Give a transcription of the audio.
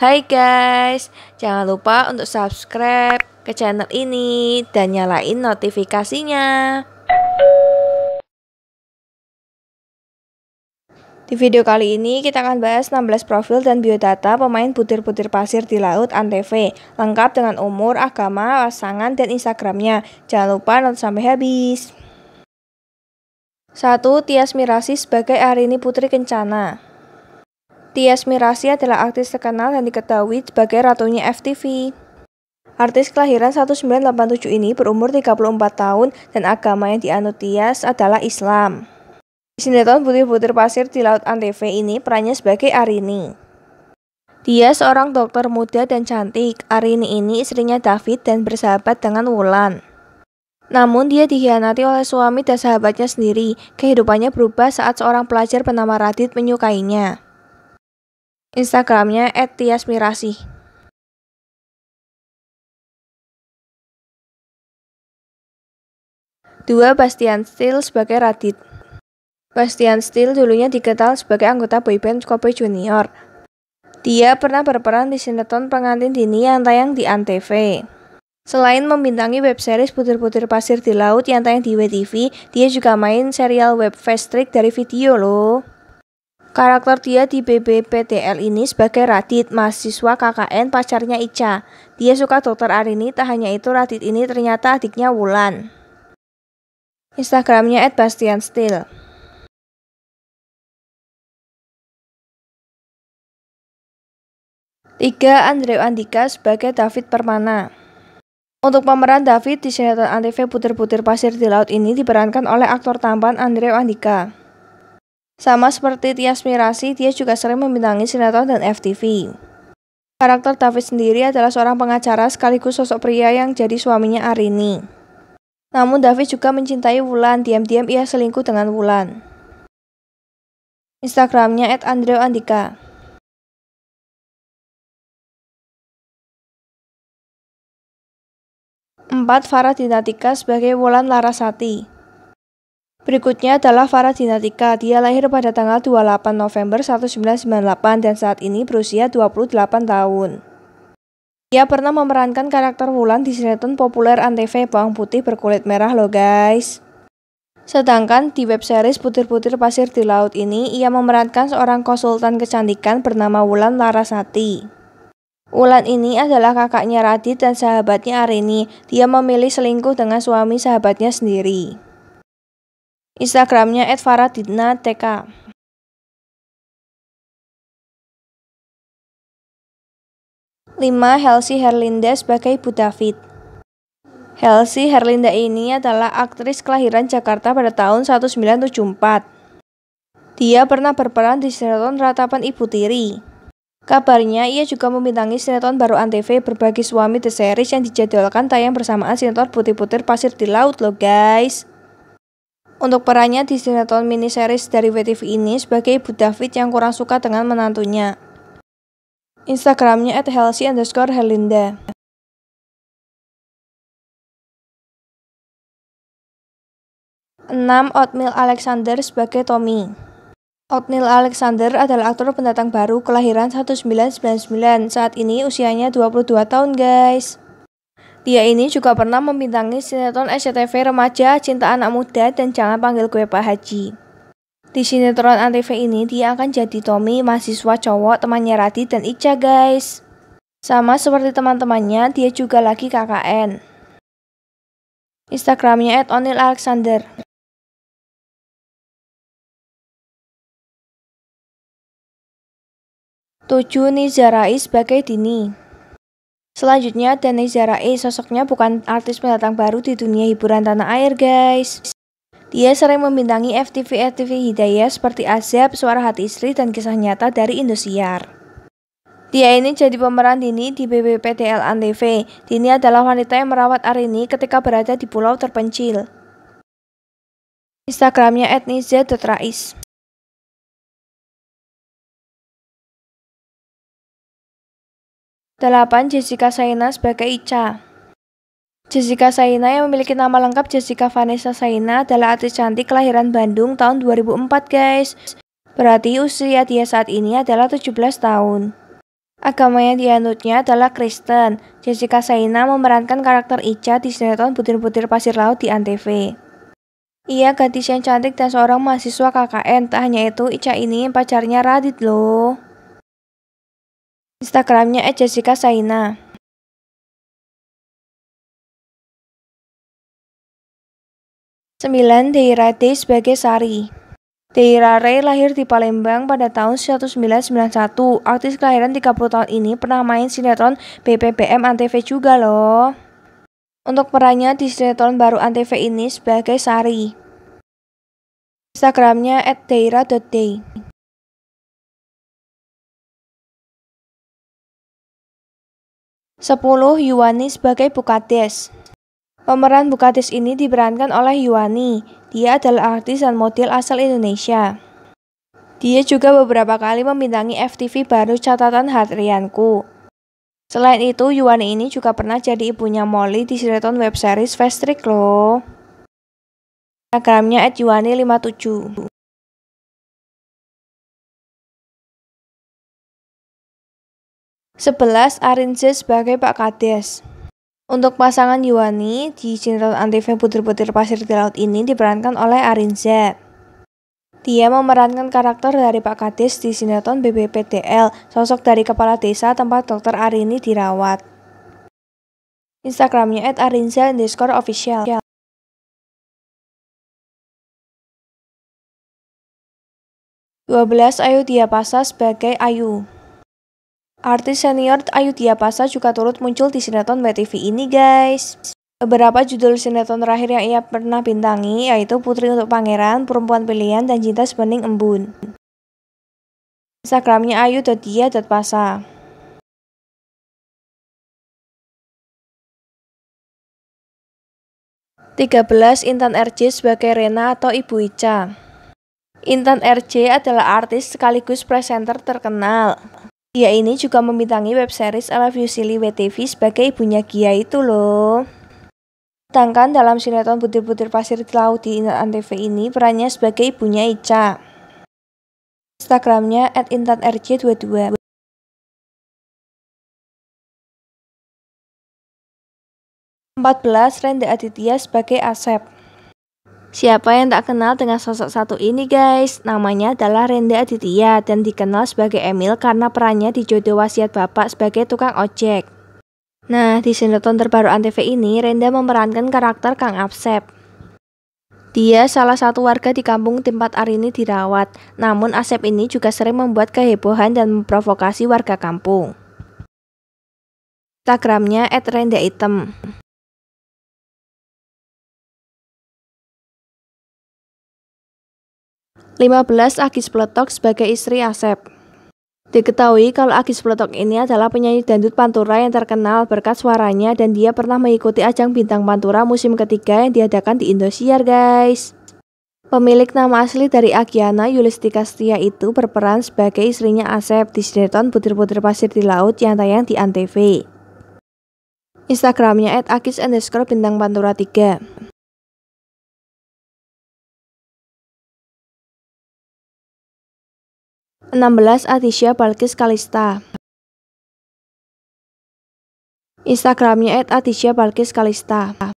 Hai guys, jangan lupa untuk subscribe ke channel ini dan nyalain notifikasinya. Di video kali ini kita akan bahas 16 profil dan biodata pemain butir-butir pasir di laut Antv, lengkap dengan umur, agama, pasangan, dan Instagramnya. Jangan lupa nonton sampai habis. 1. Tias Mirasi sebagai Arini Putri Kencana Tias Mirasi adalah artis terkenal dan diketahui sebagai ratunya FTV. Artis kelahiran 1987 ini berumur 34 tahun dan agama yang dianut Tias adalah Islam. Di sinetron Butir-Butir Pasir di Laut Antv ini perannya sebagai Arini. Dia seorang dokter muda dan cantik. Arini ini istrinya David dan bersahabat dengan Wulan. Namun dia dikhianati oleh suami dan sahabatnya sendiri. Kehidupannya berubah saat seorang pelajar bernama Radit menyukainya. Instagramnya @tiasmirasi. Dua Bastian Steel sebagai Radit. Bastian Steel dulunya dikenal sebagai anggota boyband Kopi Junior. Dia pernah berperan di sinetron pengantin dini yang tayang di ANTV. Selain membintangi web series Putir-Putir Pasir di Laut yang tayang di WTV, dia juga main serial web Fast Trick dari video loh. Karakter dia di BBPTL ini sebagai Radit, mahasiswa KKN pacarnya Ica. Dia suka dokter Arini, tak hanya itu Radit ini ternyata adiknya Wulan. Instagramnya @bastiansteel. Tiga Andre Andika sebagai David Permana. Untuk pemeran David di sinetron Antv Putir-Putir Pasir di Laut ini diperankan oleh aktor tampan Andre Andika. Sama seperti Tias Mirasi, dia juga sering membintangi sinetron dan FTV. Karakter David sendiri adalah seorang pengacara sekaligus sosok pria yang jadi suaminya Arini. Namun David juga mencintai Wulan, diam-diam ia selingkuh dengan Wulan. Instagramnya at Andreo Andika. Empat Farah Dinatika sebagai Wulan Larasati. Berikutnya adalah Farah Dinatika. Dia lahir pada tanggal 28 November 1998 dan saat ini berusia 28 tahun. Ia pernah memerankan karakter Wulan di sinetron populer Antv Bawang Putih Berkulit Merah loh guys. Sedangkan di web series Putir-Putir Pasir di Laut ini, ia memerankan seorang konsultan kecantikan bernama Wulan Larasati. Wulan ini adalah kakaknya Radit dan sahabatnya Arini. Dia memilih selingkuh dengan suami sahabatnya sendiri. Instagramnya @faraditna_tk Lima Helsi Herlinda sebagai Ibu David Helsi Herlinda ini adalah aktris kelahiran Jakarta pada tahun 1974. Dia pernah berperan di sinetron Ratapan Ibu Tiri. Kabarnya, ia juga membintangi sinetron baru Antv berbagi suami The Series yang dijadwalkan tayang bersamaan sinetron Putih-Putir Pasir di Laut loh guys untuk perannya di sinetron miniseries dari WTV ini sebagai ibu David yang kurang suka dengan menantunya. Instagramnya at underscore Helinda. Enam Oatmeal Alexander sebagai Tommy. Oatmeal Alexander adalah aktor pendatang baru kelahiran 1999. Saat ini usianya 22 tahun, guys. Dia ini juga pernah membintangi sinetron SCTV Remaja Cinta Anak Muda dan Jangan Panggil Gue Pak Haji. Di sinetron ANTV ini, dia akan jadi Tommy, mahasiswa cowok, temannya Rati dan Ica guys. Sama seperti teman-temannya, dia juga lagi KKN. Instagramnya at Alexander. Tujuh Nizarai sebagai Dini Selanjutnya, Dani Zarai sosoknya bukan artis pendatang baru di dunia hiburan tanah air, guys. Dia sering membintangi FTV-FTV Hidayah seperti Azab, Suara Hati Istri, dan Kisah Nyata dari Indosiar. Dia ini jadi pemeran Dini di BBPTL TV. Dini adalah wanita yang merawat Arini ketika berada di pulau terpencil. Instagramnya etniz.rais 8. Jessica Saina sebagai Ica Jessica Saina yang memiliki nama lengkap Jessica Vanessa Saina adalah artis cantik kelahiran Bandung tahun 2004 guys. Berarti usia dia saat ini adalah 17 tahun. Agamanya yang dianutnya adalah Kristen. Jessica Saina memerankan karakter Ica di sinetron Butir-Butir Pasir Laut di ANTV. Ia gadis yang cantik dan seorang mahasiswa KKN. Tak hanya itu, Ica ini pacarnya Radit loh. Instagramnya @jessicasaina Sembilan Deira Day sebagai Sari Deira Ray lahir di Palembang pada tahun 1991. Artis kelahiran 30 tahun ini pernah main sinetron BPPM Antv juga loh. Untuk perannya di sinetron baru Antv ini sebagai Sari. Instagramnya @deira.day 10. Yuwani sebagai Bukades Pemeran Bukades ini diperankan oleh Yuwani. Dia adalah artis dan model asal Indonesia. Dia juga beberapa kali membintangi FTV baru catatan Hatrianku. Selain itu, Yuwani ini juga pernah jadi ibunya Molly di sinetron web series Fast Trick loh. Instagramnya @yuwani57. 11. Arinze sebagai Pak Kades Untuk pasangan Yuwani di Jenderal Antv Putri Putri Pasir di Laut ini diperankan oleh Arinze. Dia memerankan karakter dari Pak Kades di sinetron BBPTL, sosok dari kepala desa tempat dokter Arini dirawat. Instagramnya at 12. underscore official. Dua belas Ayu Diapasa sebagai Ayu. Artis senior Ayu Tia Pasa juga turut muncul di sinetron BTV ini guys. Beberapa judul sinetron terakhir yang ia pernah bintangi yaitu Putri untuk Pangeran, Perempuan Pilihan, dan Cinta Sebening Embun. Instagramnya ayu.dia.pasa Tiga belas Intan RC sebagai Rena atau Ibu Ica Intan RC adalah artis sekaligus presenter terkenal. Dia ini juga membintangi web series I Love You Silly WTV sebagai ibunya Gia itu loh. Sedangkan dalam sinetron Butir-Butir Pasir di Laut di Intan TV ini perannya sebagai ibunya Ica. Instagramnya at intanrj22. Empat belas Renda Aditya sebagai Asep. Siapa yang tak kenal dengan sosok satu ini guys? Namanya adalah Rende Aditya dan dikenal sebagai Emil karena perannya di jodoh wasiat bapak sebagai tukang ojek. Nah, di sinetron terbaru Antv ini, Renda memerankan karakter Kang Absep. Dia salah satu warga di kampung tempat Arini dirawat, namun Asep ini juga sering membuat kehebohan dan memprovokasi warga kampung. Instagramnya Item. 15 Agis Pletok sebagai istri Asep. Diketahui kalau Agis Pletok ini adalah penyanyi dangdut Pantura yang terkenal berkat suaranya dan dia pernah mengikuti ajang Bintang Pantura musim ketiga yang diadakan di Indosiar guys. Pemilik nama asli dari Agiana Yulistika Setia itu berperan sebagai istrinya Asep di sinetron Butir-Butir Pasir di Laut yang tayang di ANTV. Instagramnya at agis bintang pantura 3. 16 Atisha Balkis Kalista Instagramnya at Atisha Balkis Kalista